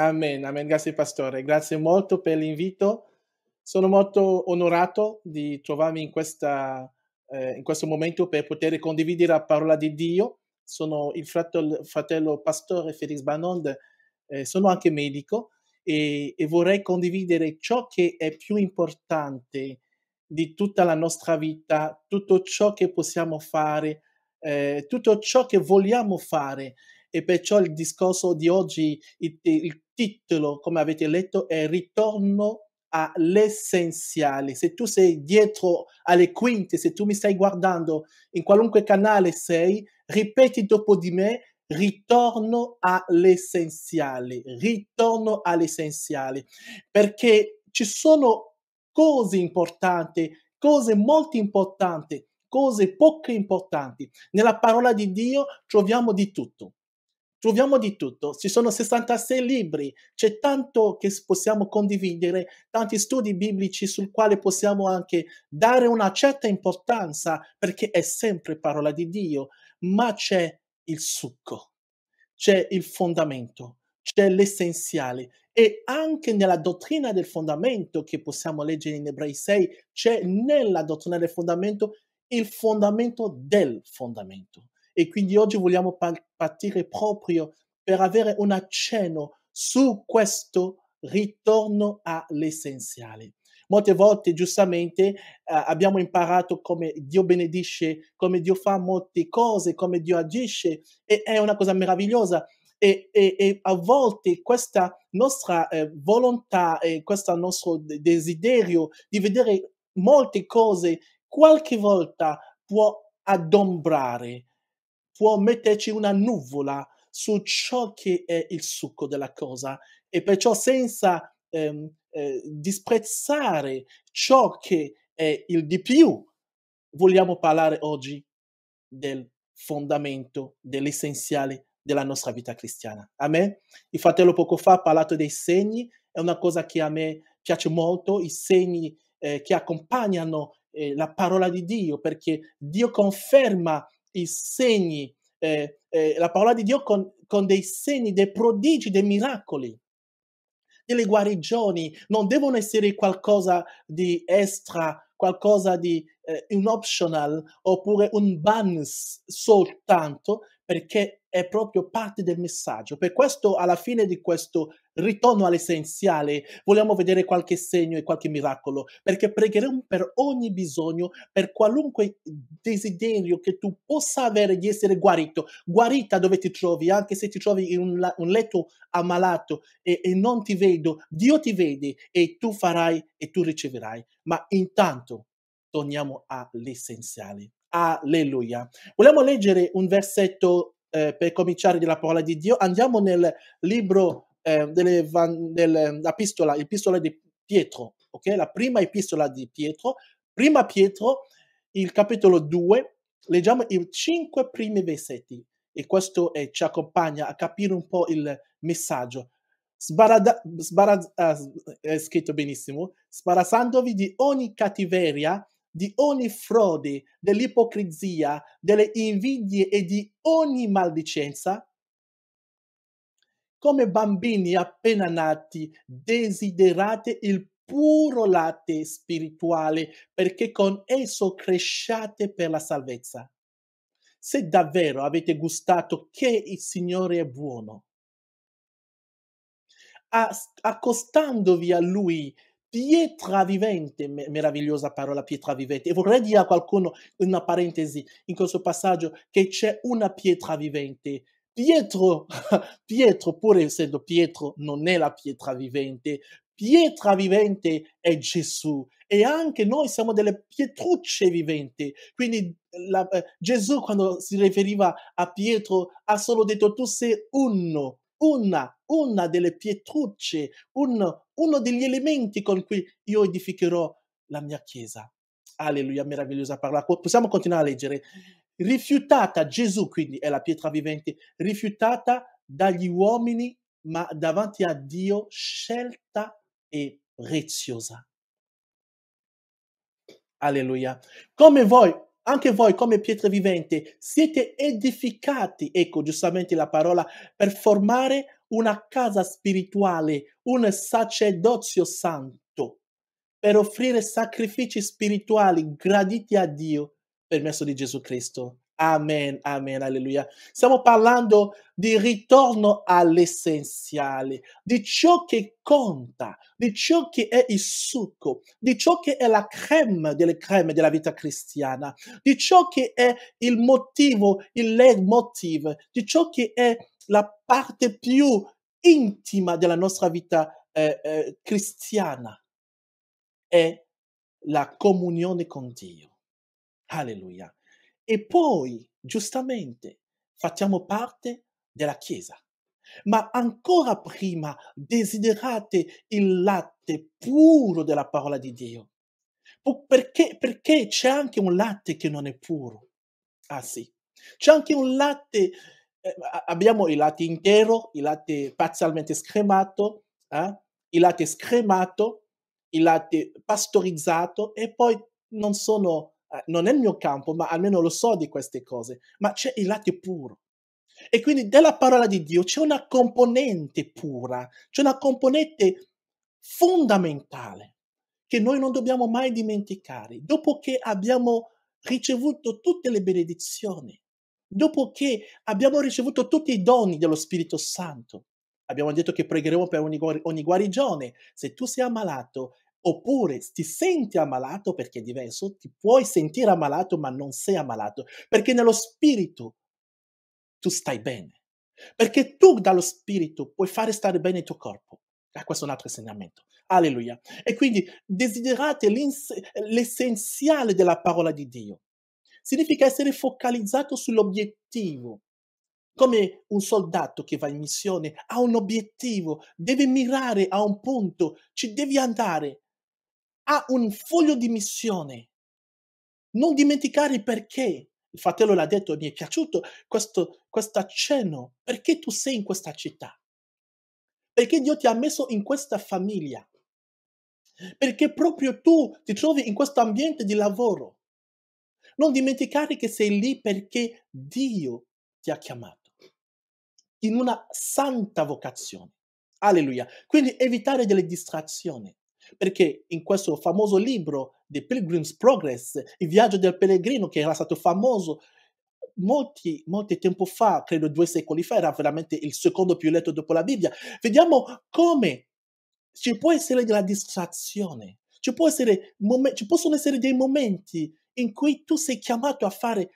Amen, amen, grazie pastore, grazie molto per l'invito. Sono molto onorato di trovarmi in, questa, eh, in questo momento per poter condividere la parola di Dio. Sono il fratello, fratello pastore Felix Banond, eh, sono anche medico e, e, vorrei condividere ciò che è più importante di tutta la nostra vita, tutto ciò che possiamo fare, eh, tutto ciò che vogliamo fare e perciò il discorso di oggi, il, il, titolo, come avete letto, è Ritorno all'essenziale. Se tu sei dietro alle quinte, se tu mi stai guardando in qualunque canale sei, ripeti dopo di me, ritorno all'essenziale, ritorno all'essenziale, perché ci sono cose importanti, cose molto importanti, cose poco importanti. Nella parola di Dio troviamo di tutto. Troviamo di tutto, ci sono 66 libri, c'è tanto che possiamo condividere, tanti studi biblici sul quale possiamo anche dare una certa importanza perché è sempre parola di Dio, ma c'è il succo, c'è il fondamento, c'è l'essenziale e anche nella dottrina del fondamento che possiamo leggere in Ebrei 6, c'è nella dottrina del fondamento il fondamento del fondamento e quindi oggi vogliamo partire proprio per avere un accenno su questo ritorno all'essenziale. Molte volte, giustamente, eh, abbiamo imparato come Dio benedisce, come Dio fa molte cose, come Dio agisce e è una cosa meravigliosa. E, e, e a volte questa nostra eh, volontà e questo nostro desiderio di vedere molte cose qualche volta può adombrare può metterci una nuvola su ciò che è il succo della cosa e perciò senza ehm, eh, disprezzare ciò che è il di più, vogliamo parlare oggi del fondamento, dell'essenziale della nostra vita cristiana. A me, il fratello poco fa ha parlato dei segni, è una cosa che a me piace molto, i segni eh, che accompagnano eh, la parola di Dio, perché Dio conferma i segni, eh, eh, la parola di Dio con, con dei segni, dei prodigi, dei miracoli delle guarigioni non devono essere qualcosa di extra, qualcosa di eh, un optional oppure un bonus soltanto perché è proprio parte del messaggio. Per questo, alla fine di questo ritorno all'essenziale, vogliamo vedere qualche segno e qualche miracolo, perché pregheremo per ogni bisogno, per qualunque desiderio che tu possa avere di essere guarito, guarita dove ti trovi, anche se ti trovi in un, un letto ammalato e, e non ti vedo, Dio ti vede e tu farai e tu riceverai. Ma intanto torniamo all'essenziale. Alleluia. Vogliamo leggere un versetto eh, per cominciare della parola di Dio, andiamo nel libro eh, della pistola, epistola di Pietro, okay? la prima epistola di Pietro, prima Pietro, il capitolo 2, leggiamo i cinque primi versetti e questo eh, ci accompagna a capire un po' il messaggio. Sbarada, sbarada, ah, è scritto benissimo, sbarazzandovi di ogni cattiveria di ogni frode, dell'ipocrisia, delle invidie e di ogni maldicenza? Come bambini appena nati, desiderate il puro latte spirituale perché con esso cresciate per la salvezza. Se davvero avete gustato che il Signore è buono, accostandovi a Lui pietra vivente, meravigliosa parola pietra vivente. E vorrei dire a qualcuno, una parentesi, in questo passaggio, che c'è una pietra vivente. Pietro, Pietro, pur essendo Pietro, non è la pietra vivente. Pietra vivente è Gesù e anche noi siamo delle pietrucce viventi. Quindi la, eh, Gesù quando si riferiva a Pietro ha solo detto tu sei uno, una, una delle pietrucce, uno, uno degli elementi con cui io edificherò la mia chiesa. Alleluia, meravigliosa parola. Possiamo continuare a leggere. Rifiutata, Gesù quindi è la pietra vivente, rifiutata dagli uomini, ma davanti a Dio scelta e preziosa. Alleluia. Come voi anche voi come pietre viventi siete edificati, ecco giustamente la parola, per formare una casa spirituale, un sacerdozio santo, per offrire sacrifici spirituali graditi a Dio per mezzo di Gesù Cristo. Amen, amen, alleluia. Stiamo parlando di ritorno all'essenziale, di ciò che conta, di ciò che è il succo, di ciò che è la crema delle creme della vita cristiana, di ciò che è il motivo, il leitmotiv, di ciò che è la parte più intima della nostra vita eh, eh, cristiana. È la comunione con Dio. Alleluia e poi, giustamente, facciamo parte della Chiesa. Ma ancora prima desiderate il latte puro della parola di Dio. Perché, perché c'è anche un latte che non è puro. Ah sì, c'è anche un latte, eh, abbiamo il latte intero, il latte parzialmente scremato, eh, il latte scremato, il latte pastorizzato e poi non sono eh, non è il mio campo, ma almeno lo so di queste cose, ma c'è il latte puro. E quindi della parola di Dio c'è una componente pura, c'è una componente fondamentale che noi non dobbiamo mai dimenticare. Dopo che abbiamo ricevuto tutte le benedizioni, dopo che abbiamo ricevuto tutti i doni dello Spirito Santo, abbiamo detto che pregheremo per ogni, ogni guarigione. Se tu sei ammalato oppure ti senti ammalato perché è diverso, ti puoi sentire ammalato ma non sei ammalato, perché nello spirito tu stai bene, perché tu dallo spirito puoi fare stare bene il tuo corpo. Ah, questo è un altro insegnamento. Alleluia. E quindi desiderate l'essenziale della parola di Dio. Significa essere focalizzato sull'obiettivo. Come un soldato che va in missione ha un obiettivo, deve mirare a un punto, ci devi andare ha un foglio di missione. Non dimenticare perché. Il fratello l'ha detto, mi è piaciuto questo, questo accenno. Perché tu sei in questa città? Perché Dio ti ha messo in questa famiglia? Perché proprio tu ti trovi in questo ambiente di lavoro? Non dimenticare che sei lì perché Dio ti ha chiamato in una santa vocazione. Alleluia. Quindi evitare delle distrazioni perché in questo famoso libro The Pilgrim's Progress, il viaggio del pellegrino che era stato famoso molti, molti tempo fa, credo due secoli fa, era veramente il secondo più letto dopo la Bibbia, vediamo come ci può essere della distrazione, ci, essere mom- ci possono essere dei momenti in cui tu sei chiamato a fare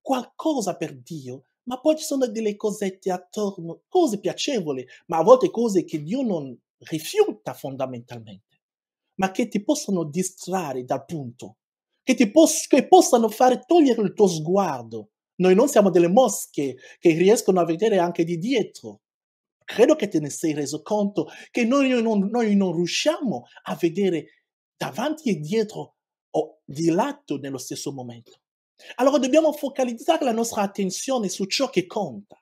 qualcosa per Dio, ma poi ci sono delle cosette attorno, cose piacevoli, ma a volte cose che Dio non rifiuta fondamentalmente ma che ti possano distrarre dal punto, che, ti poss- che possano fare togliere il tuo sguardo. Noi non siamo delle mosche che riescono a vedere anche di dietro. Credo che te ne sei reso conto che noi non, noi non riusciamo a vedere davanti e dietro o di lato nello stesso momento. Allora dobbiamo focalizzare la nostra attenzione su ciò che conta,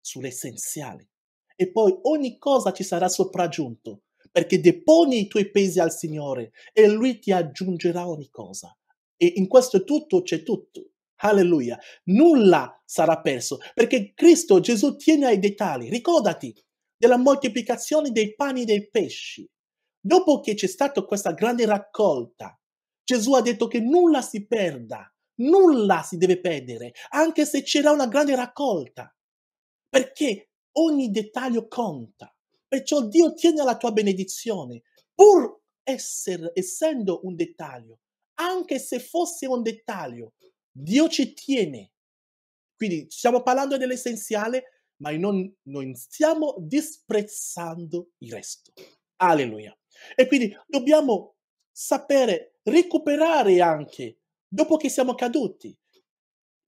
sull'essenziale. E poi ogni cosa ci sarà sopraggiunto perché deponi i tuoi pesi al Signore e Lui ti aggiungerà ogni cosa. E in questo tutto c'è tutto. Alleluia. Nulla sarà perso, perché Cristo Gesù tiene ai dettagli. Ricordati della moltiplicazione dei pani e dei pesci. Dopo che c'è stata questa grande raccolta, Gesù ha detto che nulla si perda, nulla si deve perdere, anche se c'era una grande raccolta, perché ogni dettaglio conta. Perciò Dio ottiene alla tua benedizione, pur esser, essendo un dettaglio, anche se fosse un dettaglio, Dio ci tiene. Quindi stiamo parlando dell'essenziale, ma non, non stiamo disprezzando il resto. Alleluia. E quindi dobbiamo sapere recuperare anche dopo che siamo caduti.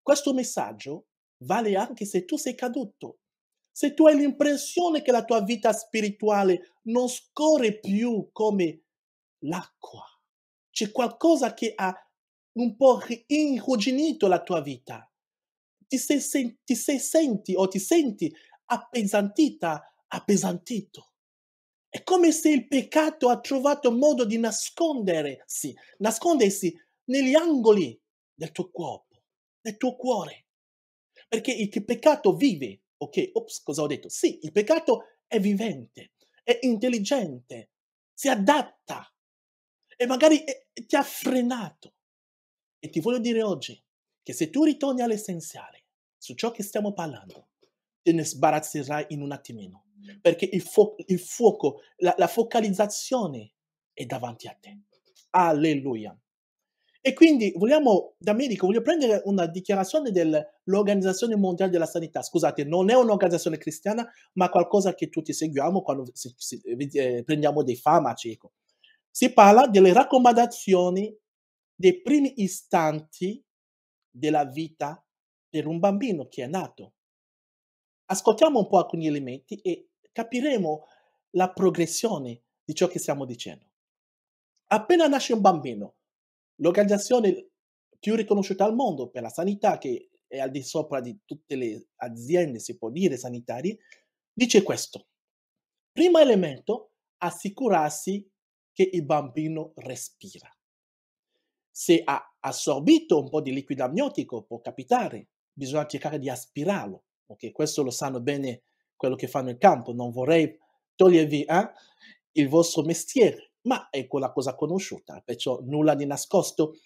Questo messaggio vale anche se tu sei caduto se tu hai l'impressione che la tua vita spirituale non scorre più come l'acqua, c'è qualcosa che ha un po' irrugginito la tua vita, ti sei, sen- ti sei senti o ti senti appesantita, appesantito. È come se il peccato ha trovato modo di nascondersi, nascondersi negli angoli del tuo corpo, del tuo cuore. Perché il peccato vive Ok, ops, cosa ho detto? Sì, il peccato è vivente, è intelligente, si adatta e magari è, ti ha frenato. E ti voglio dire oggi che se tu ritorni all'essenziale su ciò che stiamo parlando, te ne sbarazzerai in un attimino, perché il, fo- il fuoco, la, la focalizzazione è davanti a te. Alleluia. E quindi vogliamo, da medico, voglio prendere una dichiarazione dell'Organizzazione Mondiale della Sanità. Scusate, non è un'organizzazione cristiana, ma qualcosa che tutti seguiamo quando si, si, eh, prendiamo dei farmaci. Ecco. Si parla delle raccomandazioni dei primi istanti della vita per un bambino che è nato. Ascoltiamo un po' alcuni elementi e capiremo la progressione di ciò che stiamo dicendo. Appena nasce un bambino, L'organizzazione più riconosciuta al mondo per la sanità, che è al di sopra di tutte le aziende, si può dire, sanitarie, dice questo. Primo elemento, assicurarsi che il bambino respira. Se ha assorbito un po' di liquido amniotico, può capitare, bisogna cercare di aspirarlo. Ok, Questo lo sanno bene quello che fanno in campo, non vorrei togliervi eh, il vostro mestiere ma è quella cosa conosciuta, perciò nulla di nascosto.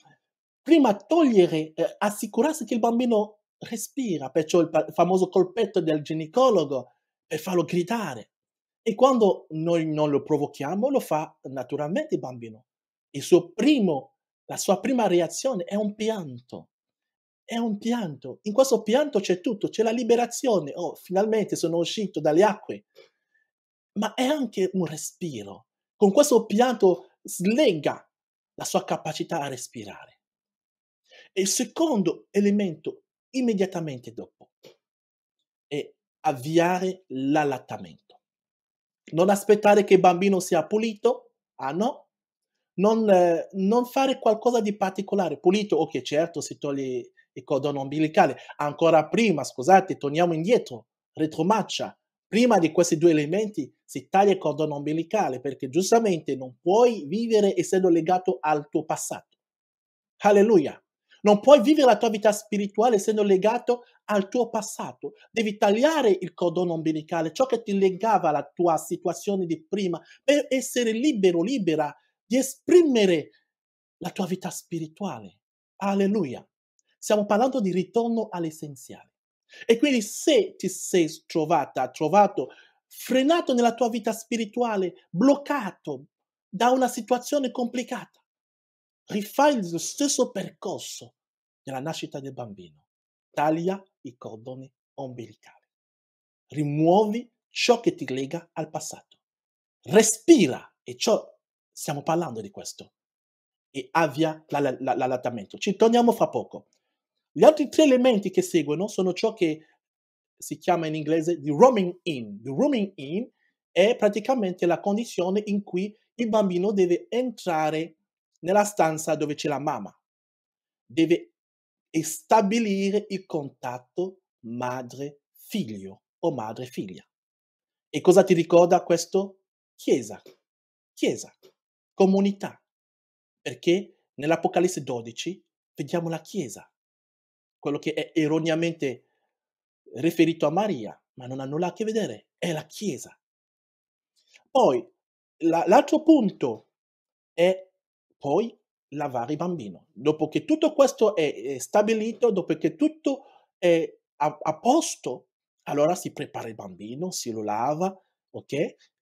Prima togliere, eh, assicurarsi che il bambino respira, perciò il pa- famoso colpetto del ginecologo per farlo gridare. E quando noi non lo provochiamo, lo fa naturalmente il bambino. Il suo primo, la sua prima reazione è un pianto. È un pianto. In questo pianto c'è tutto, c'è la liberazione. Oh, finalmente sono uscito dalle acque. Ma è anche un respiro con questo pianto slega la sua capacità a respirare. E il secondo elemento, immediatamente dopo, è avviare l'allattamento. Non aspettare che il bambino sia pulito, ah no, non, eh, non fare qualcosa di particolare. Pulito, ok, certo, si toglie il cordone ombelicale. Ancora prima, scusate, torniamo indietro, retromarcia. Prima di questi due elementi si taglia il cordone ombelicale perché giustamente non puoi vivere essendo legato al tuo passato. Alleluia. Non puoi vivere la tua vita spirituale essendo legato al tuo passato. Devi tagliare il cordone ombelicale, ciò che ti legava alla tua situazione di prima, per essere libero, libera di esprimere la tua vita spirituale. Alleluia. Stiamo parlando di ritorno all'essenziale. E quindi se ti sei trovata, trovato frenato nella tua vita spirituale, bloccato da una situazione complicata. Rifai lo stesso percorso della nascita del bambino. Taglia i cordoni ombelicali. Rimuovi ciò che ti lega al passato. Respira, e ciò stiamo parlando di questo, e avvia l'allattamento. Ci torniamo fra poco. Gli altri tre elementi che seguono sono ciò che si chiama in inglese the roaming in. The roaming in è praticamente la condizione in cui il bambino deve entrare nella stanza dove c'è la mamma. Deve stabilire il contatto madre-figlio o madre-figlia. E cosa ti ricorda questo? Chiesa, chiesa, comunità. Perché nell'Apocalisse 12 vediamo la chiesa, quello che è erroneamente riferito a Maria, ma non ha nulla a che vedere, è la Chiesa. Poi la, l'altro punto è poi lavare i bambini. Dopo che tutto questo è, è stabilito, dopo che tutto è a, a, posto, allora si prepara il bambino, si lo lava, ok?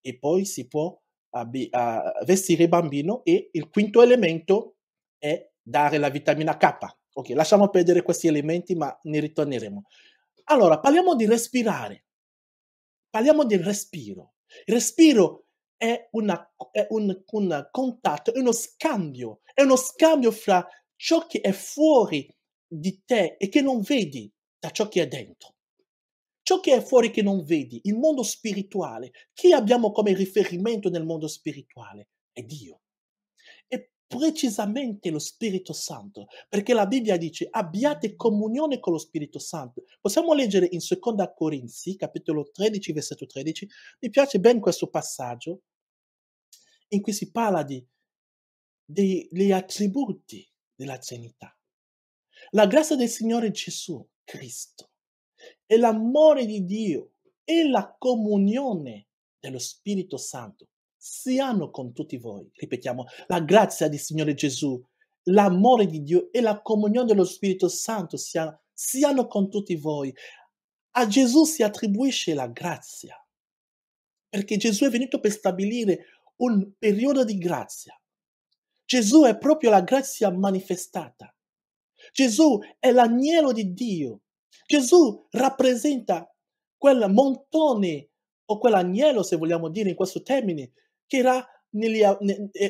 E poi si può abbi- uh, vestire il bambino e il quinto elemento è dare la vitamina K. Ok, lasciamo perdere questi elementi, ma ne ritorneremo. Allora, parliamo di respirare. Parliamo del respiro. Il respiro è, una, è un, un contatto, è uno scambio, è uno scambio fra ciò che è fuori di te e che non vedi da ciò che è dentro. Ciò che è fuori che non vedi, il mondo spirituale, chi abbiamo come riferimento nel mondo spirituale? È Dio precisamente lo Spirito Santo, perché la Bibbia dice abbiate comunione con lo Spirito Santo. Possiamo leggere in Seconda Corinzi, capitolo 13, versetto 13. Mi piace ben questo passaggio in cui si parla di, degli attributi della Trinità. La grazia del Signore Gesù Cristo e l'amore di Dio e la comunione dello Spirito Santo siano con tutti voi. Ripetiamo, la grazia di Signore Gesù, l'amore di Dio e la comunione dello Spirito Santo siano, siano con tutti voi. A Gesù si attribuisce la grazia, perché Gesù è venuto per stabilire un periodo di grazia. Gesù è proprio la grazia manifestata. Gesù è l'agnello di Dio. Gesù rappresenta quel montone o quell'agnello, se vogliamo dire in questo termine, che era, negli,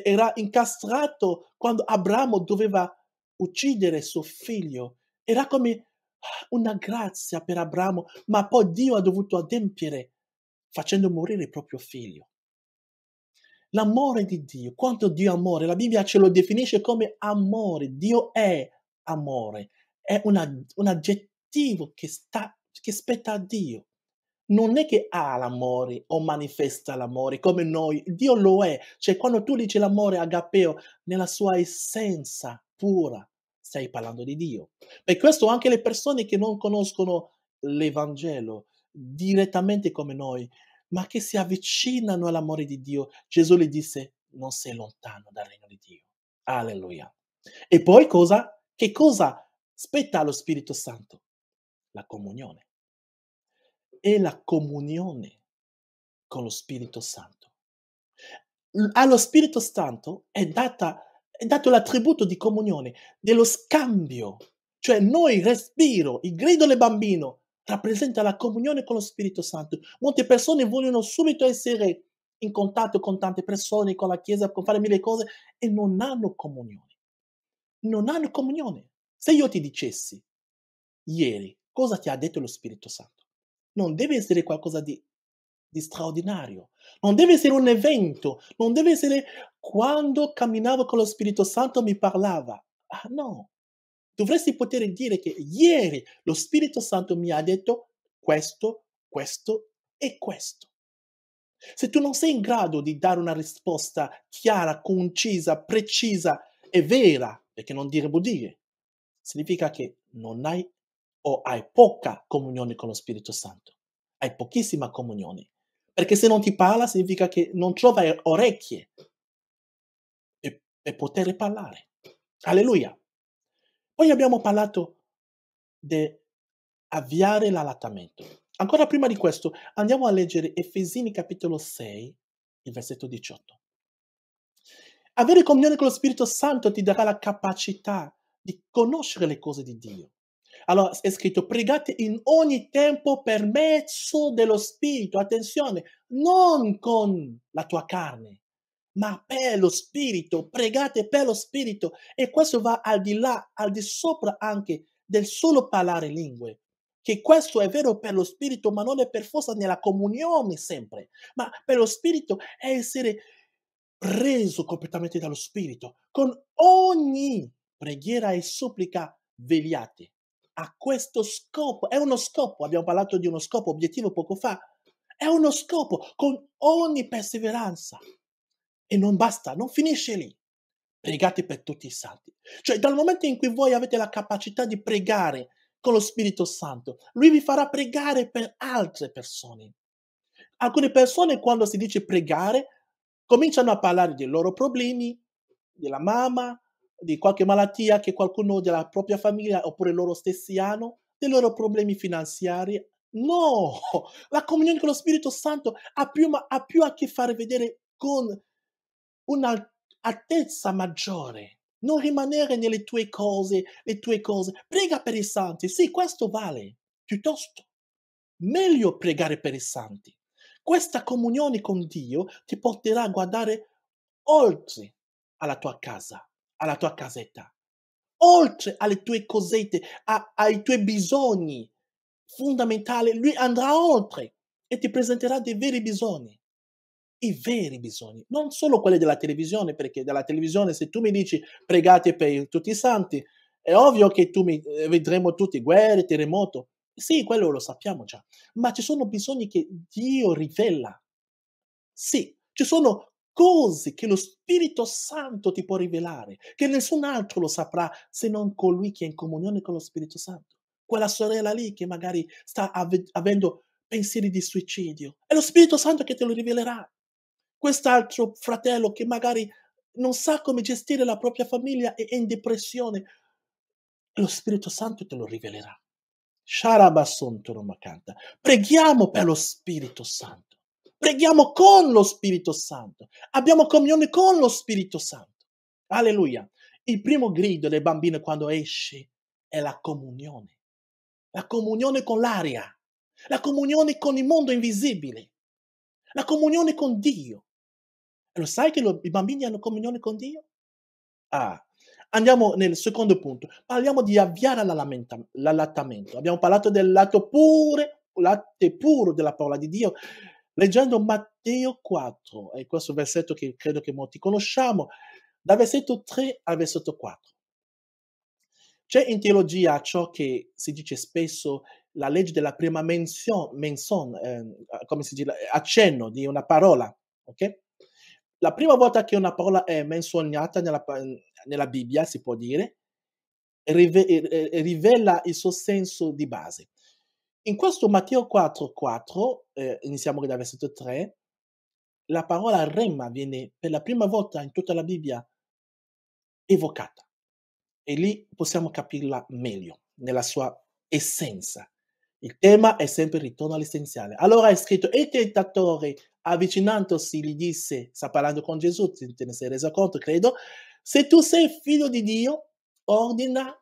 era incastrato quando Abramo doveva uccidere suo figlio. Era come ah, una grazia per Abramo, ma poi Dio ha dovuto adempiere facendo morire il proprio figlio. L'amore di Dio, quanto Dio amore, la Bibbia ce lo definisce come amore, Dio è amore, è una, un aggettivo che, sta, che spetta a Dio non è che ha l'amore o manifesta l'amore come noi, Dio lo è. Cioè quando tu dici l'amore agapeo nella sua essenza pura, stai parlando di Dio. Per questo anche le persone che non conoscono l'Evangelo direttamente come noi, ma che si avvicinano all'amore di Dio, Gesù le disse non sei lontano dal regno di Dio. Alleluia. E poi cosa? Che cosa spetta allo Spirito Santo? La comunione è la comunione con lo Spirito Santo. Allo ah, Spirito Santo è, data, è dato l'attributo di comunione, dello scambio, cioè noi respiro, il grido del bambino rappresenta la comunione con lo Spirito Santo. Molte persone vogliono subito essere in contatto con tante persone, con la Chiesa, con fare mille cose e non hanno comunione. Non hanno comunione. Se io ti dicessi ieri cosa ti ha detto lo Spirito Santo, non deve essere qualcosa di, di straordinario, non deve essere un evento, non deve essere quando camminavo con lo Spirito Santo mi parlava. Ah no, dovresti poter dire che ieri lo Spirito Santo mi ha detto questo, questo e questo. Se tu non sei in grado di dare una risposta chiara, concisa, precisa e vera, perché non dire vuol significa che non hai o hai poca comunione con lo Spirito Santo, hai pochissima comunione, perché se non ti parla significa che non trovi orecchie e, e poter parlare. Alleluia. Poi abbiamo parlato di avviare l'allattamento. Ancora prima di questo andiamo a leggere Efesini capitolo 6, il versetto 18. Avere comunione con lo Spirito Santo ti darà la capacità di conoscere le cose di Dio allora è scritto pregate in ogni tempo per mezzo dello Spirito, attenzione, non con la tua carne, ma per lo Spirito, pregate per lo Spirito e questo va al di là, al di sopra anche del solo parlare lingue. Che questo è vero per lo Spirito, ma non è per forza nella comunione sempre, ma per lo Spirito è essere preso completamente dallo Spirito, con ogni preghiera e supplica vegliate a questo scopo, è uno scopo, abbiamo parlato di uno scopo obiettivo poco fa, è uno scopo con ogni perseveranza. E non basta, non finisce lì. Pregate per tutti i santi. Cioè dal momento in cui voi avete la capacità di pregare con lo Spirito Santo, lui vi farà pregare per altre persone. Alcune persone quando si dice pregare cominciano a parlare dei loro problemi, della mamma, di qualche malattia che qualcuno della propria famiglia oppure loro stessi hanno, dei loro problemi finanziari. No, la comunione con lo Spirito Santo ha più, ha più a che fare vedere con un'altezza maggiore. Non rimanere nelle tue cose, le tue cose. Prega per i santi, sì, questo vale. Piuttosto, meglio pregare per i santi. Questa comunione con Dio ti porterà a guardare oltre alla tua casa, alla tua casetta, oltre alle tue cosette, a, ai tuoi bisogni fondamentali, lui andrà oltre e ti presenterà dei veri bisogni. I veri bisogni, non solo quelli della televisione, perché dalla televisione se tu mi dici pregate per tutti i santi, è ovvio che tu mi, eh, vedremo tutti guerre, terremoto. Sì, quello lo sappiamo già, ma ci sono bisogni che Dio rivela. Sì, ci sono cose che lo Spirito Santo ti può rivelare, che nessun altro lo saprà se non colui che è in comunione con lo Spirito Santo. Quella sorella lì che magari sta ave- avendo pensieri di suicidio, è lo Spirito Santo che te lo rivelerà. Quest'altro fratello che magari non sa come gestire la propria famiglia e è in depressione, è lo Spirito Santo che te lo rivelerà. Sharabasson Toromacanta. Preghiamo per lo Spirito Santo Preghiamo con lo Spirito Santo. Abbiamo comunione con lo Spirito Santo. Alleluia. Il primo grido del bambino quando esce è la comunione. La comunione con l'aria. La comunione con il mondo invisibile. La comunione con Dio. E lo sai che lo, i bambini hanno comunione con Dio? Ah, andiamo nel secondo punto. Parliamo di avviare l'allattamento. Abbiamo parlato del lato pure, latte puro della parola di Dio, leggendo Matteo 4, è questo versetto che credo che molti conosciamo, dal versetto 3 al versetto 4. C'è in teologia ciò che si dice spesso la legge della prima menzione, menson, eh, come si dice, accenno di una parola, ok? La prima volta che una parola è menzionata nella, nella Bibbia, si può dire, rivela il suo senso di base. In questo Matteo 4, eh, iniziamo dal versetto 3, la parola remma viene per la prima volta in tutta la Bibbia evocata. E lì possiamo capirla meglio, nella sua essenza. Il tema è sempre il ritorno all'essenziale. Allora è scritto, e il tentatore avvicinandosi gli disse, sta parlando con Gesù, te ne sei reso conto, credo, se tu sei figlio di Dio, ordina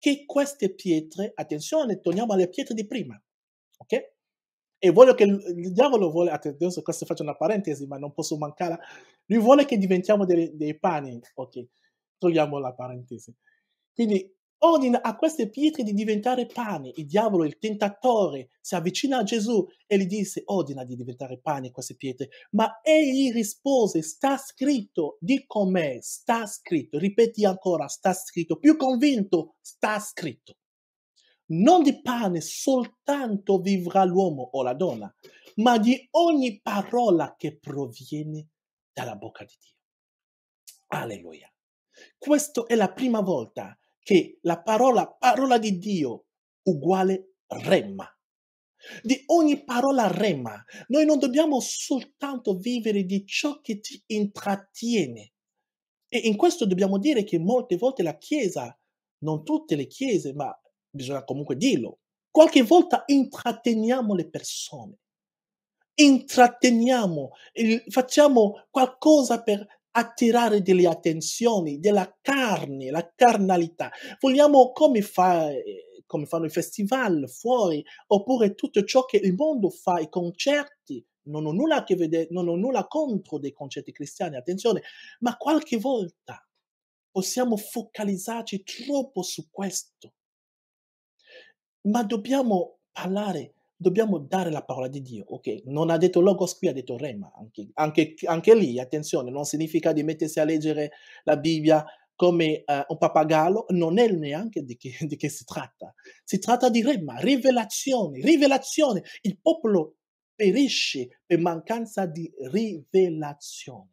che queste pietre, attenzione, torniamo alle pietre di prima, ok? E voglio che il diavolo vuole, attenzione, su questo faccio una parentesi, ma non posso mancare, lui vuole che diventiamo dei, dei pani, ok? Togliamo la parentesi. Quindi ordina a queste pietre di diventare pane. Il diavolo, il tentatore, si avvicina a Gesù e gli disse, ordina di diventare pane queste pietre. Ma egli rispose, sta scritto, di com'è, sta scritto, ripeti ancora, sta scritto, più convinto, sta scritto. Non di pane soltanto vivrà l'uomo o la donna, ma di ogni parola che proviene dalla bocca di Dio. Alleluia. Questa è la prima volta che la parola, parola di Dio, uguale remma. Di ogni parola remma, noi non dobbiamo soltanto vivere di ciò che ti intrattiene. E in questo dobbiamo dire che molte volte la Chiesa, non tutte le Chiese, ma bisogna comunque dirlo, qualche volta intratteniamo le persone intratteniamo, facciamo qualcosa per attirare delle attenzioni, della carne, la carnalità. Vogliamo come, fa, eh, come fanno i festival fuori, oppure tutto ciò che il mondo fa, i concerti. Non ho nulla, che vedere, non ho nulla contro dei concerti cristiani, attenzione, ma qualche volta possiamo focalizzarci troppo su questo. Ma dobbiamo parlare dobbiamo dare la parola di Dio, ok? Non ha detto logos qui, ha detto rema, anche, anche, anche lì, attenzione, non significa di mettersi a leggere la Bibbia come uh, un pappagallo, non è neanche di che, di che si tratta. Si tratta di rema, rivelazione, rivelazione. Il popolo perisce per mancanza di rivelazione.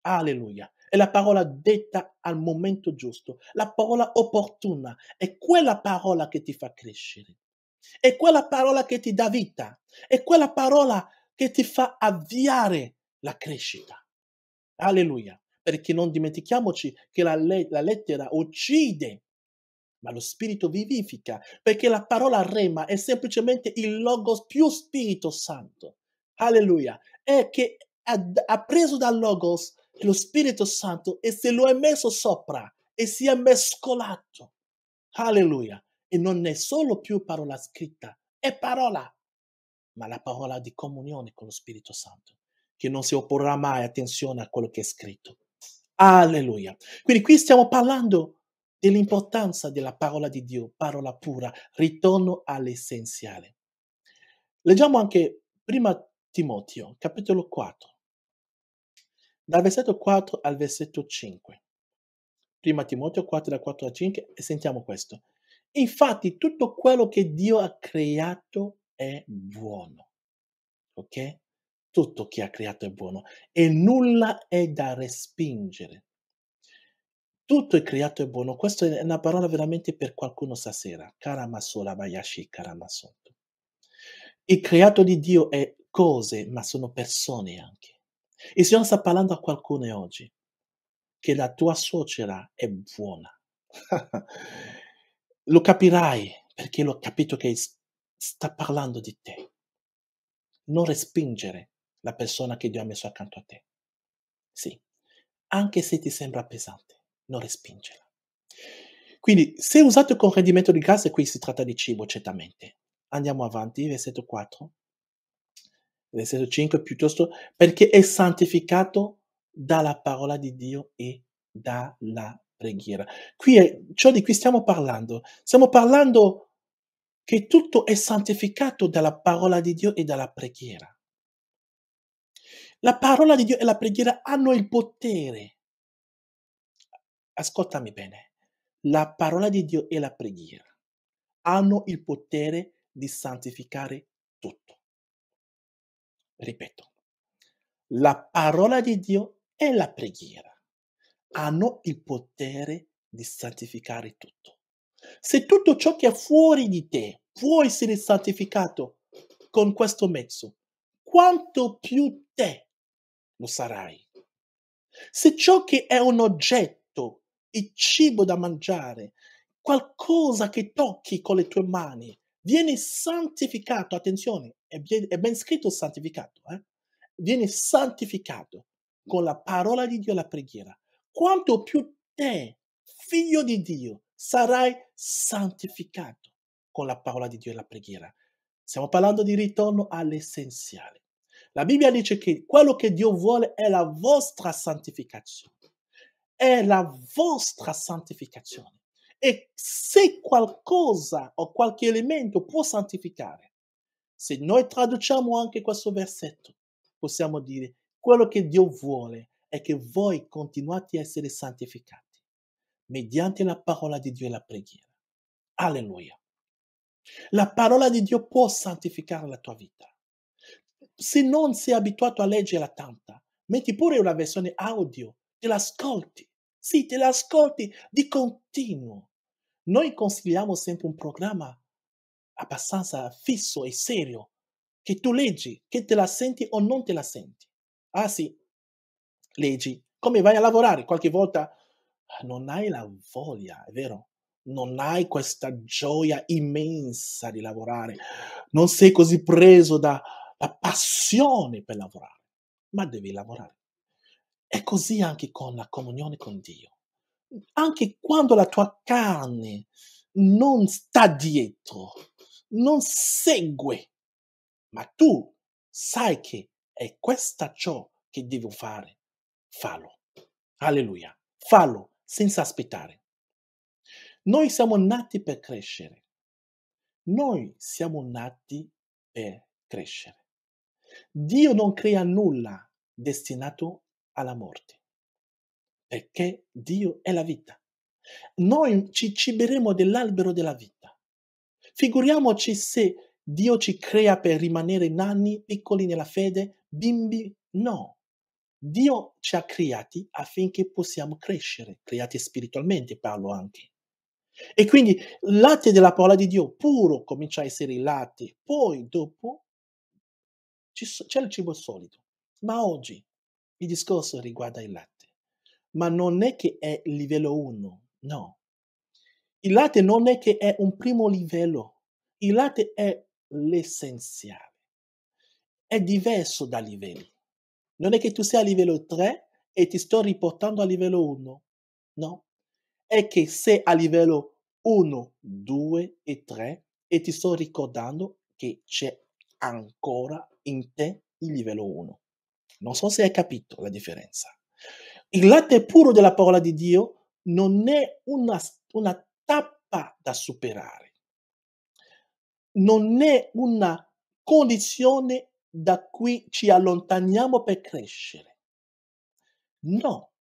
Alleluia. È la parola detta al momento giusto, la parola opportuna, è quella parola che ti fa crescere. È quella parola che ti dà vita, è quella parola che ti fa avviare la crescita. Alleluia. Perché non dimentichiamoci che la, le- la lettera uccide, ma lo spirito vivifica, perché la parola rema è semplicemente il logos più spirito santo. Alleluia. È che ha, ha preso dal logos lo Spirito Santo e se lo è messo sopra e si è mescolato. Alleluia e non è solo più parola scritta, è parola, ma la parola di comunione con lo Spirito Santo, che non si opporrà mai attenzione a quello che è scritto. Alleluia. Quindi qui stiamo parlando dell'importanza della parola di Dio, parola pura, ritorno all'essenziale. Leggiamo anche prima Timoteo, capitolo 4, dal versetto 4 al versetto 5. Prima Timoteo 4 da 4 a 5 e sentiamo questo. Infatti tutto quello che Dio ha creato è buono. Ok? Tutto che ha creato è buono e nulla è da respingere. Tutto è creato è buono. Questa è una parola veramente per qualcuno stasera. Karamasola Bayashi Karamasoto. Il creato di Dio è cose, ma sono persone anche. Il Signore sta parlando a qualcuno oggi che la tua suocera è buona. lo capirai perché l'ho capito che sta parlando di te. Non respingere la persona che Dio ha messo accanto a te. Sì, anche se ti sembra pesante, non respingerla. Quindi, se usato con rendimento di grazie, qui si tratta di cibo, certamente. Andiamo avanti, versetto 4, versetto 5 piuttosto, perché è santificato dalla parola di Dio e dalla preghiera. Qui è ciò di cui stiamo parlando. Stiamo parlando che tutto è santificato dalla parola di Dio e dalla preghiera. La parola di Dio e la preghiera hanno il potere. Ascoltami bene. La parola di Dio e la preghiera hanno il potere di santificare tutto. Ripeto, la parola di Dio e la preghiera hanno il potere di santificare tutto. Se tutto ciò che è fuori di te può essere santificato con questo mezzo, quanto più te lo sarai. Se ciò che è un oggetto, il cibo da mangiare, qualcosa che tocchi con le tue mani, viene santificato, attenzione, è ben, è ben scritto santificato, eh? viene santificato con la parola di Dio e la preghiera quanto più te, figlio di Dio, sarai santificato con la parola di Dio e la preghiera. Stiamo parlando di ritorno all'essenziale. La Bibbia dice che quello che Dio vuole è la vostra santificazione. È la vostra santificazione. E se qualcosa o qualche elemento può santificare, se noi traduciamo anche questo versetto, possiamo dire quello che Dio vuole è che voi continuate a essere santificati mediante la parola di Dio e la preghiera. Alleluia. La parola di Dio può santificare la tua vita. Se non sei abituato a leggere tanta, metti pure una versione audio, te l'ascolti. Sì, te l'ascolti di continuo. Noi consigliamo sempre un programma abbastanza fisso e serio, che tu leggi, che te la senti o non te la senti. Ah sì, leggi, come vai a lavorare? Qualche volta ah, non hai la voglia, è vero? Non hai questa gioia immensa di lavorare, non sei così preso dalla passione per lavorare, ma devi lavorare. È così anche con la comunione con Dio. Anche quando la tua carne non sta dietro, non segue, ma tu sai che è questa ciò che devo fare fallo. Alleluia. Fallo senza aspettare. Noi siamo nati per crescere. Noi siamo nati per crescere. Dio non crea nulla destinato alla morte, perché Dio è la vita. Noi ci ciberemo dell'albero della vita. Figuriamoci se Dio ci crea per rimanere nanni, piccoli nella fede, bimbi. No, Dio ci ha creati affinché possiamo crescere, creati spiritualmente parlo anche. E quindi il latte della parola di Dio puro comincia a essere il latte, poi dopo c'è il cibo solido. Ma oggi il discorso riguarda il latte, ma non è che è il livello 1, no. Il latte non è che è un primo livello, il latte è l'essenziale, è diverso da livelli. Non è che tu sei a livello 3 e ti sto riportando a livello 1, no? È che sei a livello 1, 2 e 3 e ti sto ricordando che c'è ancora in te il livello 1. Non so se hai capito la differenza. Il latte puro della parola di Dio non è una, una tappa da superare, non è una condizione da cui ci allontaniamo per crescere. No,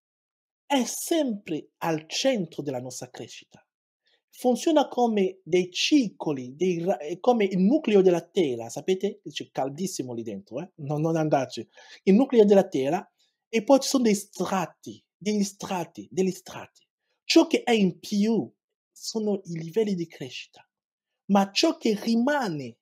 è sempre al centro della nostra crescita. Funziona come dei cicli, dei, come il nucleo della Terra, sapete? C'è caldissimo lì dentro, eh? non, non andarci. Il nucleo della Terra e poi ci sono dei strati, degli strati, degli strati. Ciò che è in più sono i livelli di crescita, ma ciò che rimane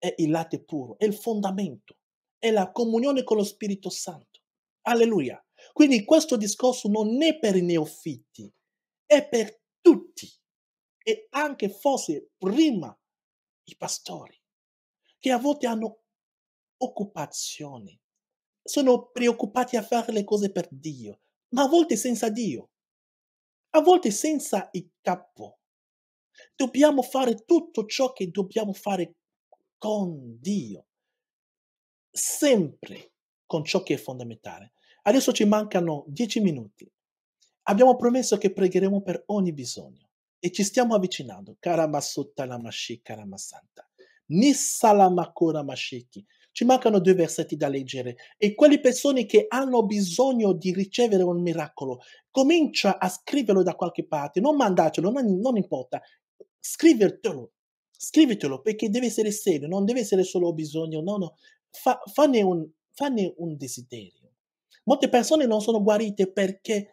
è il latte puro, è il fondamento, è la comunione con lo Spirito Santo. Alleluia. Quindi questo discorso non è per i neofiti, è per tutti e anche forse prima i pastori, che a volte hanno occupazione, sono preoccupati a fare le cose per Dio, ma a volte senza Dio, a volte senza il capo. Dobbiamo fare tutto ciò che dobbiamo fare con Dio, sempre con ciò che è fondamentale. Adesso ci mancano dieci minuti. Abbiamo promesso che pregheremo per ogni bisogno e ci stiamo avvicinando. Karamasutta Lamashi Karamasanta. Nisalamakura Ci mancano due versetti da leggere e quelle persone che hanno bisogno di ricevere un miracolo, comincia a scriverlo da qualche parte, non mandarcelo, non, non importa, scrivertelo scrivetelo perché deve essere serio, non deve essere solo bisogno, no, no, Fa, fanne, un, fanne un desiderio. Molte persone non sono guarite perché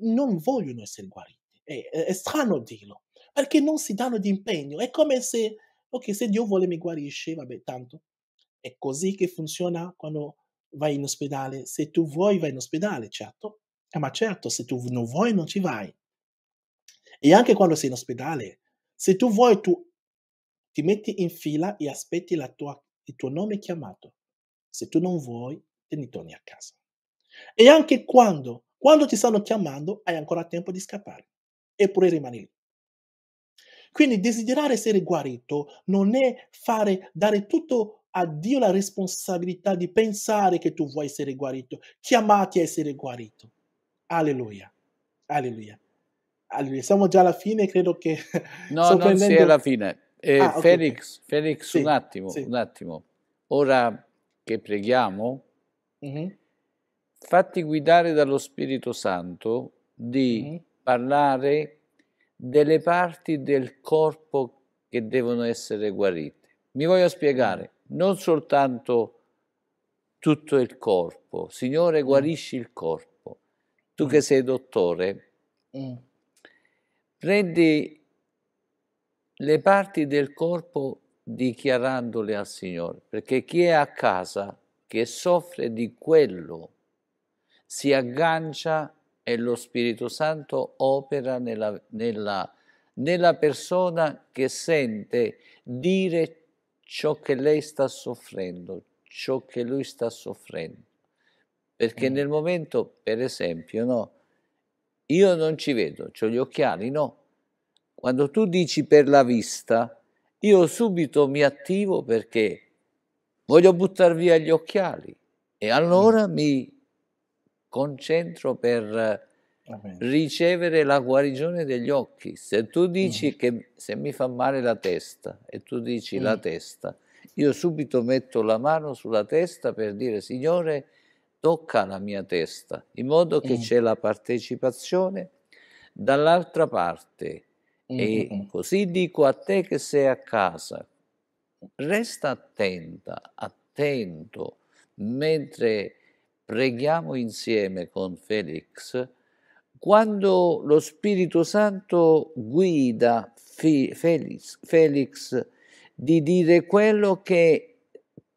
non vogliono essere guarite, è, è strano dirlo, perché non si danno di impegno, è come se, ok, se Dio vuole mi guarisce, vabbè, tanto. È così che funziona quando vai in ospedale, se tu vuoi vai in ospedale, certo, eh, ma certo, se tu non vuoi non ci vai. E anche quando sei in ospedale, se tu vuoi tu ti metti in fila e aspetti tua, il tuo nome chiamato. Se tu non vuoi, te ne torni a casa. E anche quando, quando ti stanno chiamando, hai ancora tempo di scappare. Eppure rimani lì. Quindi desiderare essere guarito non è fare, dare tutto a Dio la responsabilità di pensare che tu vuoi essere guarito, chiamati a essere guarito. Alleluia. Alleluia. Alleluia. Siamo già alla fine, credo che... No, non prendendo... si è alla fine. Eh, ah, okay. Felix, Felix sì, un attimo, sì. un attimo. Ora che preghiamo, mm-hmm. fatti guidare dallo Spirito Santo di mm-hmm. parlare delle parti del corpo che devono essere guarite. Mi voglio spiegare, non soltanto tutto il corpo, Signore mm. guarisci il corpo. Tu mm. che sei dottore, mm. prendi le parti del corpo dichiarandole al Signore, perché chi è a casa, che soffre di quello, si aggancia e lo Spirito Santo opera nella, nella, nella persona che sente dire ciò che lei sta soffrendo, ciò che lui sta soffrendo. Perché mm. nel momento, per esempio, no, io non ci vedo, ho gli occhiali, no, quando tu dici per la vista, io subito mi attivo perché voglio buttare via gli occhiali e allora mm. mi concentro per ricevere la guarigione degli occhi. Se tu dici mm. che se mi fa male la testa e tu dici mm. la testa, io subito metto la mano sulla testa per dire Signore, tocca la mia testa, in modo che mm. c'è la partecipazione. Dall'altra parte, Mm, e mm, mm. così dico a te che sei a casa, resta attenta, attento, mentre preghiamo insieme con Felix, quando lo Spirito Santo guida Felix, Felix di dire quello che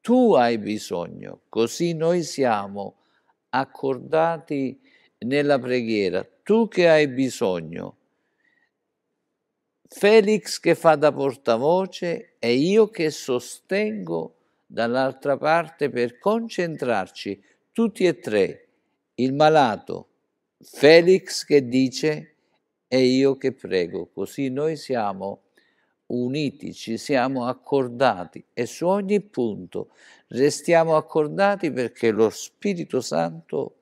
tu hai bisogno, così noi siamo accordati nella preghiera, tu che hai bisogno Felix che fa da portavoce e io che sostengo dall'altra parte per concentrarci tutti e tre, il malato, Felix che dice e io che prego, così noi siamo uniti, ci siamo accordati e su ogni punto restiamo accordati perché lo Spirito Santo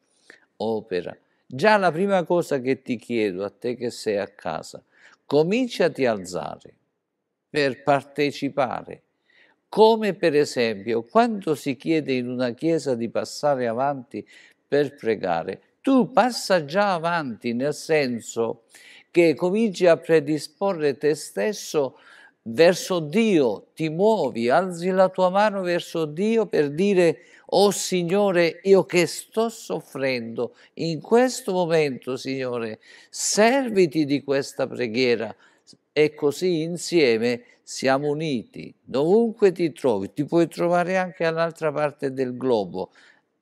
opera. Già la prima cosa che ti chiedo a te che sei a casa, cominciati a alzare per partecipare, come per esempio quando si chiede in una chiesa di passare avanti per pregare, tu passa già avanti nel senso che cominci a predisporre te stesso verso Dio, ti muovi, alzi la tua mano verso Dio per dire oh Signore, io che sto soffrendo in questo momento, Signore, serviti di questa preghiera e così insieme siamo uniti. Dovunque ti trovi, ti puoi trovare anche all'altra parte del globo,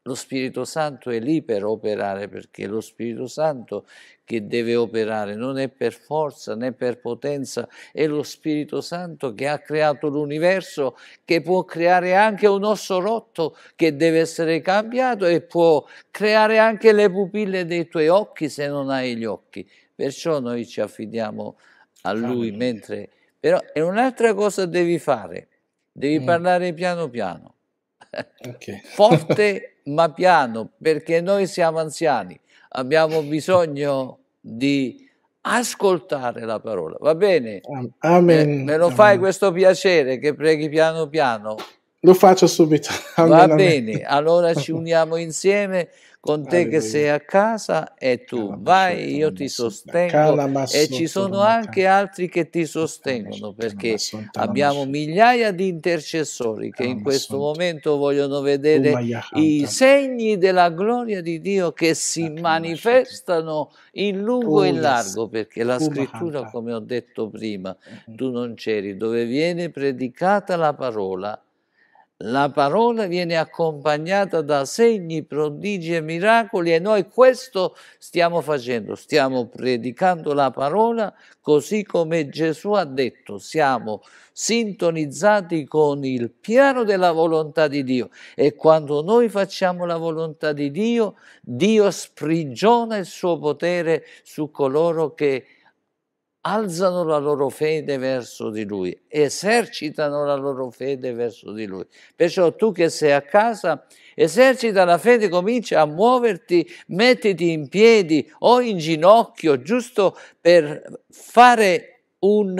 lo Spirito Santo è lì per operare, perché lo Spirito Santo che deve operare, non è per forza né per potenza, è lo Spirito Santo che ha creato l'universo, che può creare anche un osso rotto che deve essere cambiato e può creare anche le pupille dei tuoi occhi se non hai gli occhi. Perciò noi ci affidiamo a Lui, mentre... Però è un'altra cosa devi fare, devi mm. parlare piano piano. Forte ma piano, perché noi siamo anziani, abbiamo bisogno di ascoltare la parola. Va bene? Amen. Eh, me lo fai Amen. questo piacere che preghi piano piano? Lo faccio subito. Amen. Va bene, allora ci uniamo insieme con te che sei a casa e tu vai, io ti sostengo e ci sono anche altri che ti sostengono perché abbiamo migliaia di intercessori che in questo momento vogliono vedere i segni della gloria di Dio che si manifestano in lungo e in largo perché la scrittura, come ho detto prima, tu non c'eri, dove viene predicata la parola la parola viene accompagnata da segni, prodigi e miracoli e noi questo stiamo facendo, stiamo predicando la parola così come Gesù ha detto, siamo sintonizzati con il piano della volontà di Dio e quando noi facciamo la volontà di Dio, Dio sprigiona il suo potere su coloro che alzano la loro fede verso di lui, esercitano la loro fede verso di lui. Perciò tu che sei a casa, esercita la fede, comincia a muoverti, mettiti in piedi o in ginocchio, giusto per fare un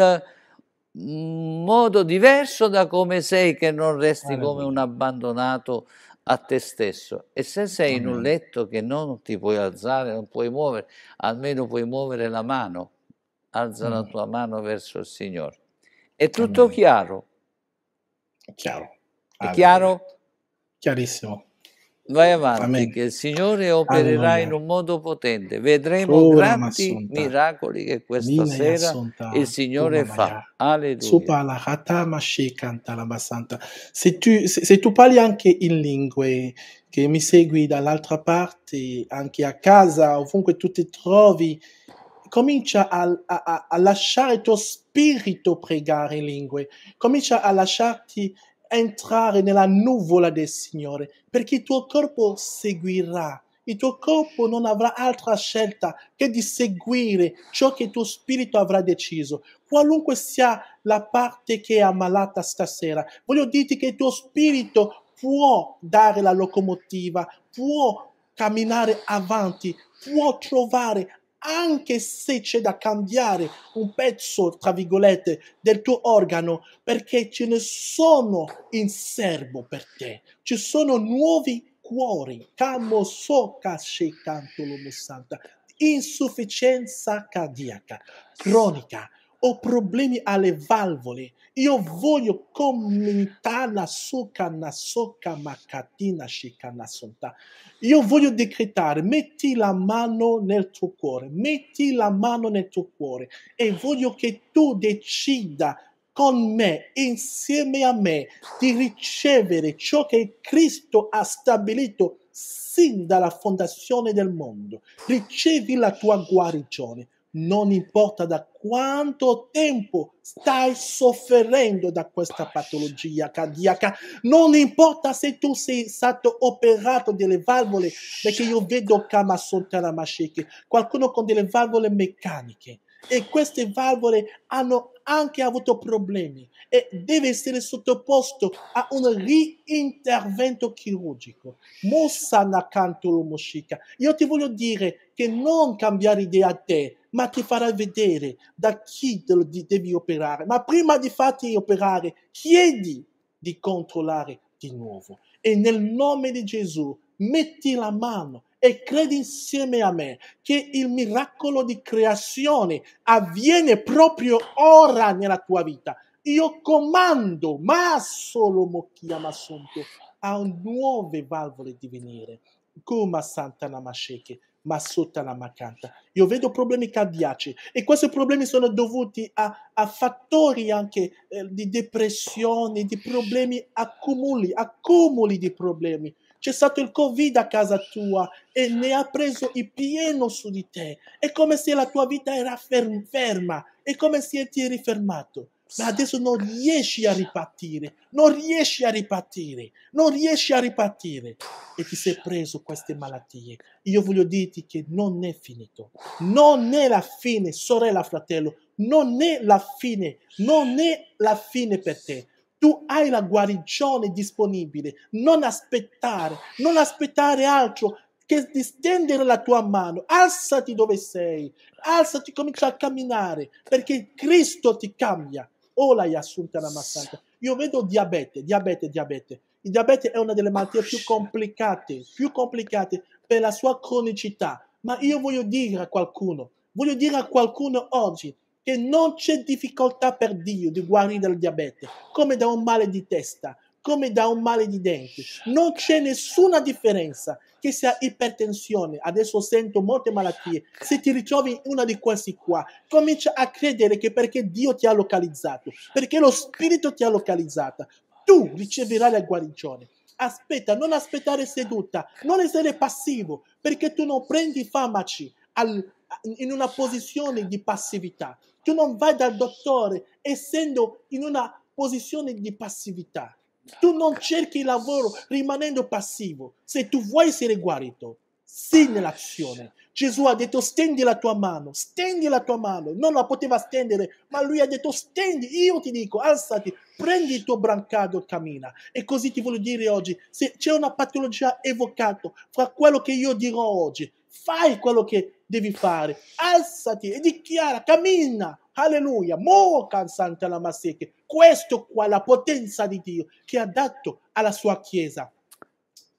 mm, modo diverso da come sei, che non resti come un abbandonato a te stesso. E se sei in un letto che non ti puoi alzare, non puoi muovere, almeno puoi muovere la mano alza mm. la tua mano verso il Signore. È tutto Amen. chiaro? È chiaro. È Amen. chiaro? Chiarissimo. Vai avanti, Amen. che il Signore opererà in un modo potente. Vedremo Ora oh, grandi miracoli che questa Mina sera il Signore fa. Alleluia. Se tu, se, se tu parli anche in lingue, che mi segui dall'altra parte, anche a casa, ovunque tu ti trovi, comincia a, a, a lasciare il tuo spirito pregare in lingue, comincia a lasciarti entrare nella nuvola del Signore, perché il tuo corpo seguirà. Il tuo corpo non avrà altra scelta che di seguire ciò che il tuo spirito avrà deciso. Qualunque sia la parte che è ammalata stasera, voglio dirti che il tuo spirito può dare la locomotiva, può camminare avanti, può trovare anche se c'è da cambiare un pezzo, tra virgolette, del tuo organo, perché ce ne sono in serbo per te. Ci sono nuovi cuori. Camo so casce canto l'uomo Insufficienza cardiaca, cronica, ho problemi alle valvole. Io voglio commentare la soca ma catina, scicana, shikanasunta. Io voglio decretare, metti la mano nel tuo cuore, metti la mano nel tuo cuore e voglio che tu decida con me, insieme a me, di ricevere ciò che Cristo ha stabilito sin dalla fondazione del mondo. Ricevi la tua guarigione non importa da quanto tempo stai sofferendo da questa patologia cardiaca, non importa se tu sei stato operato delle valvole, perché io vedo Kamasontara Mashiki, qualcuno con delle valvole meccaniche e queste valvole hanno anche avuto problemi e deve essere sottoposto a un riintervento chirurgico. Mossa Nakantolo Moshika, io ti voglio dire che non cambiare idea a te, ma ti farà vedere da chi te lo devi operare. Ma prima di farti operare, chiedi di controllare di nuovo. E nel nome di Gesù, metti la mano e credi insieme a me che il miracolo di creazione avviene proprio ora nella tua vita. Io comando, ma solo Mokia Massunto, a nuove valvole di venire, come Santa Namasheke, ma sotto la macchina. Io vedo problemi cardiaci e questi problemi sono dovuti a, a fattori anche eh, di depressione, di problemi accumuli, accumuli di problemi. C'è stato il Covid a casa tua e ne ha preso il pieno su di te. È come se la tua vita era ferma, è come se ti eri fermato ma adesso non riesci a ripartire, non riesci a ripartire, non riesci a ripartire e ti sei preso queste malattie. Io voglio dirti che non è finito, non è la fine, sorella, fratello, non è la fine, non è la fine per te. Tu hai la guarigione disponibile, non aspettare, non aspettare altro che di stendere la tua mano, alzati dove sei, alzati, comincia a camminare, perché Cristo ti cambia, o l'hai assunta la massacra. Io vedo diabete, diabete, diabete. Il diabete è una delle malattie più complicate, più complicate per la sua cronicità. Ma io voglio dire a qualcuno, voglio dire a qualcuno oggi che non c'è difficoltà per Dio di guarire dal diabete, come da un male di testa, come da un male di denti. Non c'è nessuna differenza, che sia ipertensione, adesso sento molte malattie, se ti ritrovi in una di queste qua, comincia a credere che perché Dio ti ha localizzato, perché lo Spirito ti ha localizzata, tu riceverai la guarigione. Aspetta, non aspettare seduta, non essere passivo, perché tu non prendi farmaci al, in una posizione di passività. Tu non vai dal dottore essendo in una posizione di passività tu non cerchi lavoro rimanendo passivo. Se tu vuoi essere guarito, sì ah, nell'azione. Gesù ha detto stendi la tua mano, stendi la tua mano. Non la poteva stendere, ma lui ha detto stendi, io ti dico, alzati, prendi il tuo brancato e cammina. E così ti voglio dire oggi, se c'è una patologia evocata fra quello che io dirò oggi, fai quello che devi fare, alzati e dichiara, cammina, alleluia, moca Santa la Masecchia. Questo qua è la potenza di Dio che ha dato alla sua Chiesa.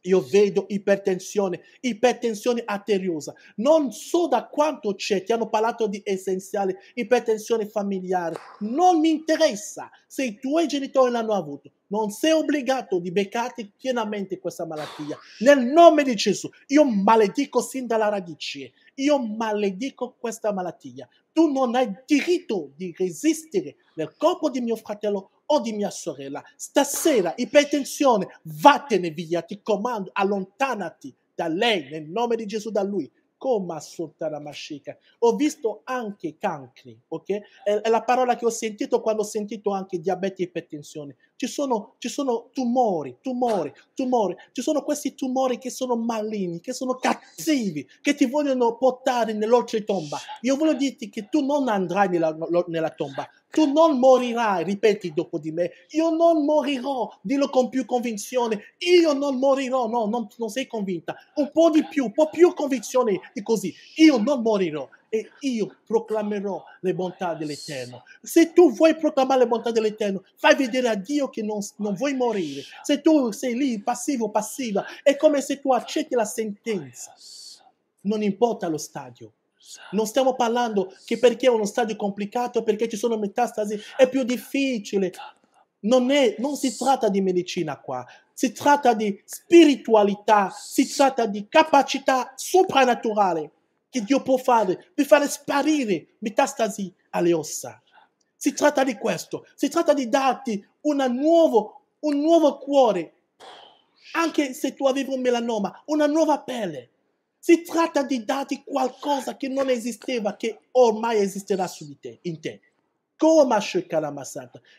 Io vedo ipertensione, ipertensione arteriosa. Non so da quanto c'è, ti hanno parlato di essenziale, ipertensione familiare. Non mi interessa se i tuoi genitori l'hanno avuto. Non sei obbligato di beccarti pienamente questa malattia. Nel nome di Gesù, io maledico sin dalla radice. Io maledico questa malattia. Tu non hai diritto di resistere nel corpo di mio fratello o di mia sorella. Stasera, ipertensione, vattene via, ti comando, allontanati da lei, nel nome di Gesù, da lui. Come assolutare la mascica? Ho visto anche cancri, ok? È la parola che ho sentito quando ho sentito anche diabete e ipertensione ci sono, ci sono tumori, tumori, tumori, ci sono questi tumori che sono maligni, che sono cattivi, che ti vogliono portare nell'oltretomba. Io voglio dirti che tu non andrai nella, nella tomba, tu non morirai, ripeti dopo di me, io non morirò, dillo con più convinzione, io non morirò, no, non, non sei convinta, un po' di più, un po' più convinzione di così, io non morirò, e io proclamerò le bontà dell'Eterno. Se tu vuoi proclamare le bontà dell'Eterno, fai vedere a Dio che non, non vuoi morire. Se tu sei lì passivo, passiva, è come se tu accetti la sentenza. Non importa lo stadio. Non stiamo parlando che perché è uno stadio complicato, perché ci sono metastasi, è più difficile. Non, è, non si tratta di medicina qua, si tratta di spiritualità, si tratta di capacità soprannaturale che Dio può fare per fare sparire metastasi alle ossa. Si tratta di questo, si tratta di darti nuovo, un nuovo cuore, anche se tu avevi un melanoma, una nuova pelle. Si tratta di darti qualcosa che non esisteva, che ormai esisterà su di te, in te.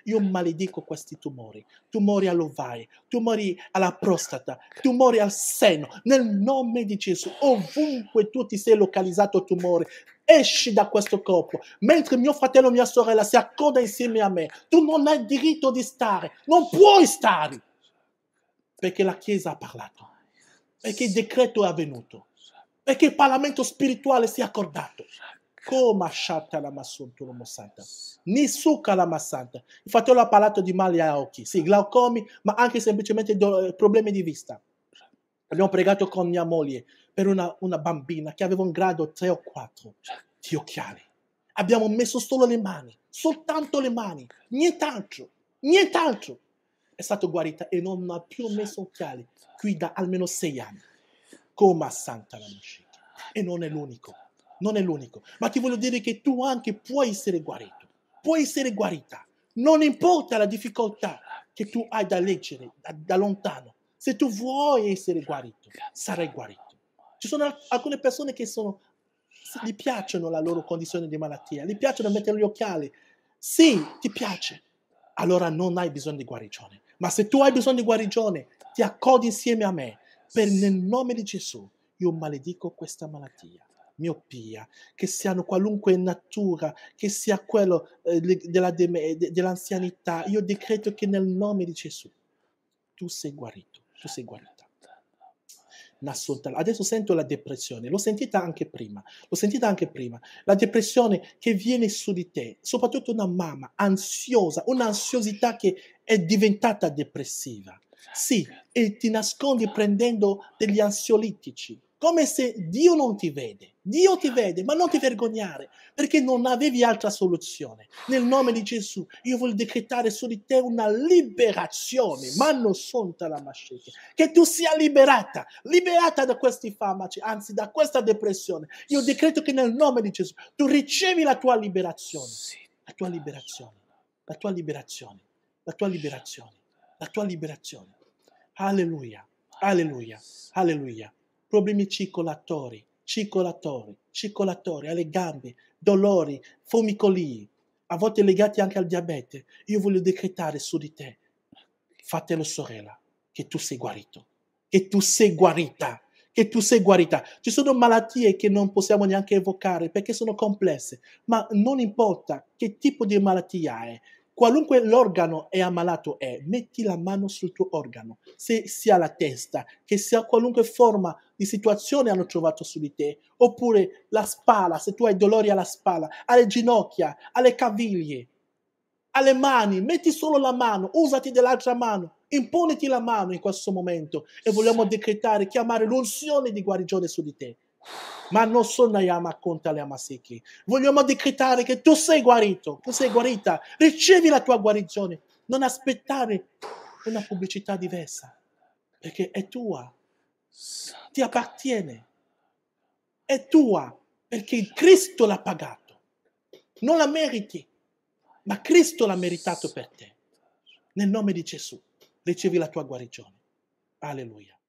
Io maledico questi tumori, tumori all'ovaio, tumori alla prostata, tumori al seno, nel nome di Gesù. Ovunque tu ti sei localizzato tumore, esci da questo corpo. Mentre mio fratello e mia sorella si accoda insieme a me, tu non hai diritto di stare, non puoi stare. Perché la Chiesa ha parlato, perché il decreto è avvenuto, perché il Parlamento spirituale si è accordato come la Il fratello ha parlato di male a occhi, sì, glaucomi, ma anche semplicemente do, problemi di vista. Abbiamo pregato con mia moglie per una, una bambina che aveva un grado 3 o 4 di occhiali. Abbiamo messo solo le mani, soltanto le mani, nient'altro, nient'altro. È stata guarita e non ha più messo occhiali qui da almeno sei anni. Coma santa la mascina. E non è l'unico non è l'unico, ma ti voglio dire che tu anche puoi essere guarito, puoi essere guarita. Non importa la difficoltà che tu hai da leggere da, da lontano, se tu vuoi essere guarito, sarai guarito. Ci sono alcune persone che sono, gli piacciono la loro condizione di malattia, gli piacciono mettere gli occhiali. Sì, ti piace, allora non hai bisogno di guarigione. Ma se tu hai bisogno di guarigione, ti accodi insieme a me, per nel nome di Gesù io maledico questa malattia miopia, che siano qualunque natura, che sia quello eh, della de, dell'anzianità. Io decreto che nel nome di Gesù tu sei guarito, tu sei guarita. Adesso sento la depressione, l'ho sentita anche prima, l'ho sentita anche prima. La depressione che viene su di te, soprattutto una mamma ansiosa, un'ansiosità che è diventata depressiva. Sì, e ti nascondi prendendo degli ansiolitici come se Dio non ti vede. Dio ti vede, ma non ti vergognare, perché non avevi altra soluzione. Nel nome di Gesù, io voglio decretare su di te una liberazione, ma non sonta la mascella, che tu sia liberata, liberata da questi farmaci, anzi da questa depressione. Io decreto che nel nome di Gesù tu ricevi la tua liberazione, la tua liberazione, la tua liberazione, la tua liberazione, la tua liberazione. Alleluia, alleluia, alleluia problemi circolatori, circolatori, circolatori, alle gambe, dolori, formicolii, a volte legati anche al diabete. Io voglio decretare su di te, fatelo sorella, che tu sei guarito, che tu sei guarita che tu sei guarita. Ci sono malattie che non possiamo neanche evocare perché sono complesse, ma non importa che tipo di malattia è, Qualunque l'organo è ammalato è, metti la mano sul tuo organo, se sia la testa, che sia qualunque forma di situazione hanno trovato su di te, oppure la spalla, se tu hai dolori alla spalla, alle ginocchia, alle caviglie, alle mani, metti solo la mano, usati dell'altra mano, imponiti la mano in questo momento e vogliamo decretare, chiamare l'unzione di guarigione su di te ma non sono Yama contro le Amasiki. Vogliamo decretare che tu sei guarito, tu sei guarita, ricevi la tua guarigione, non aspettare una pubblicità diversa, perché è tua, ti appartiene, è tua, perché Cristo l'ha pagato. Non la meriti, ma Cristo l'ha meritato per te. Nel nome di Gesù ricevi la tua guarigione. Alleluia.